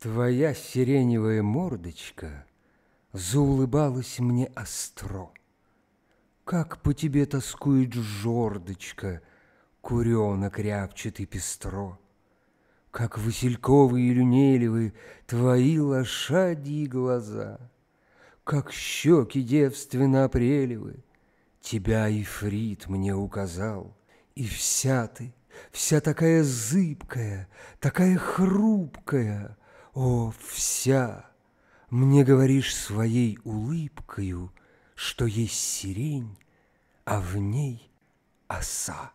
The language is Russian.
Твоя сиреневая мордочка заулыбалась мне остро. Как по тебе тоскует жордочка, Куренок рябчет пестро. Как васильковые и люнелевы Твои лошадьи глаза, Как щеки девственно апрелевы, Тебя Ифрит мне указал, И вся ты, вся такая зыбкая, Такая хрупкая — о, вся, мне говоришь своей улыбкою, Что есть сирень, а в ней оса.